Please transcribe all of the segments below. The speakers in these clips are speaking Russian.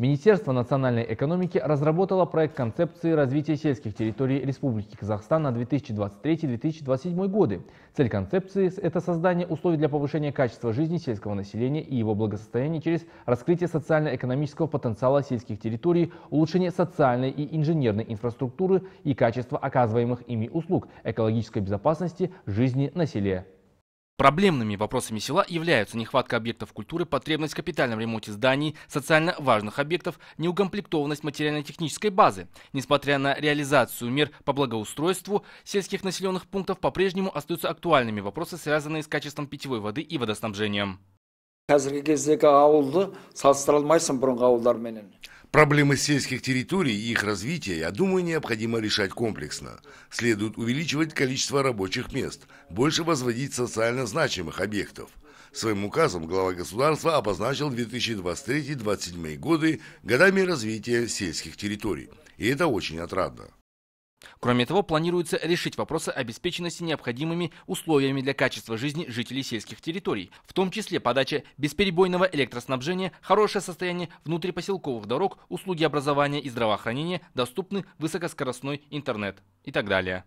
Министерство национальной экономики разработало проект концепции развития сельских территорий Республики Казахстан на 2023-2027 годы. Цель концепции – это создание условий для повышения качества жизни сельского населения и его благосостояния через раскрытие социально-экономического потенциала сельских территорий, улучшение социальной и инженерной инфраструктуры и качества оказываемых ими услуг, экологической безопасности, жизни на селе. Проблемными вопросами села являются нехватка объектов культуры, потребность в капитальном ремонте зданий, социально важных объектов, неукомплектованность материально-технической базы. Несмотря на реализацию мер по благоустройству сельских населенных пунктов, по-прежнему остаются актуальными вопросы, связанные с качеством питьевой воды и водоснабжением. Проблемы сельских территорий и их развития, я думаю, необходимо решать комплексно. Следует увеличивать количество рабочих мест, больше возводить социально значимых объектов. Своим указом глава государства обозначил 2023-2027 годы годами развития сельских территорий. И это очень отрадно. Кроме того, планируется решить вопросы обеспеченности необходимыми условиями для качества жизни жителей сельских территорий, в том числе подача бесперебойного электроснабжения, хорошее состояние внутрипоселковых дорог, услуги образования и здравоохранения, доступны высокоскоростной интернет и так далее.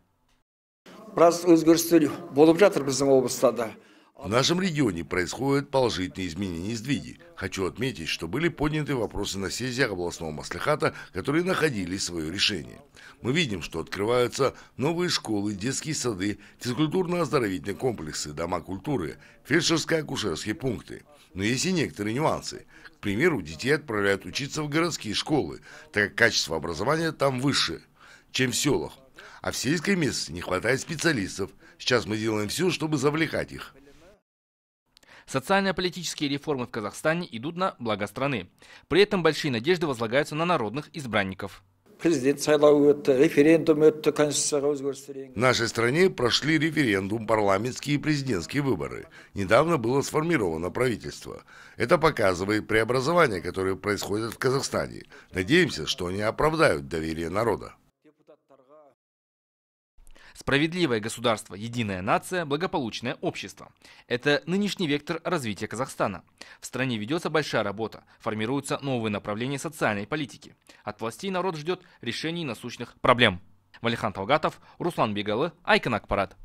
Біраз өзгерістер болып жатыр біздің в нашем регионе происходят положительные изменения и сдвиги. Хочу отметить, что были подняты вопросы на сессиях областного маслихата, которые находили свое решение. Мы видим, что открываются новые школы, детские сады, физкультурно-оздоровительные комплексы, дома культуры, фельдшерско-акушерские пункты. Но есть и некоторые нюансы. К примеру, детей отправляют учиться в городские школы, так как качество образования там выше, чем в селах. А в сельской местности не хватает специалистов. Сейчас мы делаем все, чтобы завлекать их. Социально-политические реформы в Казахстане идут на благо страны. При этом большие надежды возлагаются на народных избранников. президент сайлауы өтті референдум өтті конституцияға нашей стране прошли референдум парламентские и президентские выборы недавно было сформировано правительство это показывает преобразования которые происходят в казахстане надеемся что они оправдают доверие народа Справедливое государство, единая нация, благополучное общество. Это нынешний вектор развития Казахстана. В стране ведется большая работа, формируются новые направления социальной политики. От властей народ ждет решений насущных проблем. Валихан Талгатов, Руслан Бегалы, Айконак Акпарат.